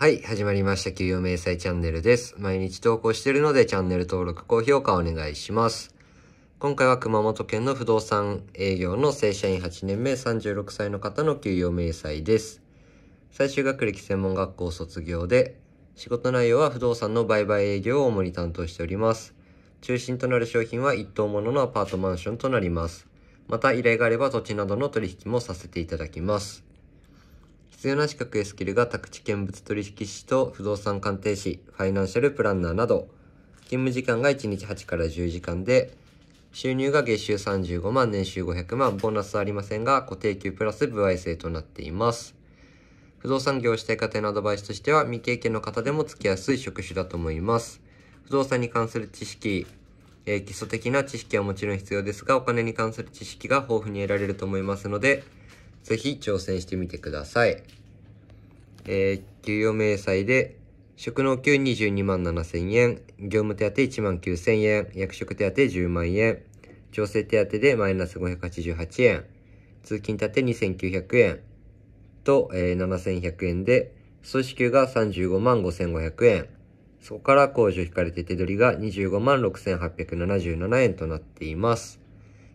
はい、始まりました。給与明細チャンネルです。毎日投稿しているので、チャンネル登録、高評価お願いします。今回は熊本県の不動産営業の正社員8年目36歳の方の給与明細です。最終学歴専門学校卒業で、仕事内容は不動産の売買営業を主に担当しております。中心となる商品は一棟もののアパートマンションとなります。また依頼があれば土地などの取引もさせていただきます。必要な資格やスキルが宅地見物取引士と不動産鑑定士、ファイナンシャルプランナーなど、勤務時間が1日8から10時間で、収入が月収35万、年収500万、ボーナスはありませんが、固定給プラス部合制となっています。不動産業指定家庭のアドバイスとしては、未経験の方でもつきやすい職種だと思います。不動産に関する知識、えー、基礎的な知識はもちろん必要ですが、お金に関する知識が豊富に得られると思いますので、ぜひ挑戦してみてください。えー、給与明細で、職能給22万7000円、業務手当1万9000円、役職手当10万円、調整手当でマイナス588円、通勤立て2900円と、えー、7100円で、総支給が35万5500円、そこから控除引かれて手取りが25万6877円となっています。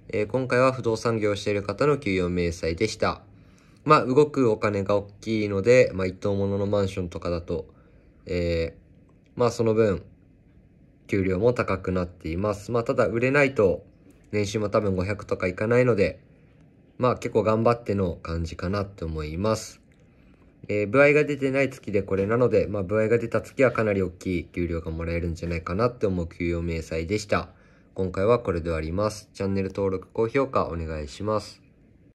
えー、今回は不動産業をしている方の給与明細でした。まあ、動くお金が大きいので、まあ、一等物のマンションとかだと、えー、まあ、その分、給料も高くなっています。まあ、ただ、売れないと、年収も多分500とかいかないので、まあ、結構頑張っての感じかなって思います。えー、部合が出てない月でこれなので、まあ、部合が出た月はかなり大きい給料がもらえるんじゃないかなって思う給与明細でした。今回はこれで終わります。チャンネル登録、高評価お願いします。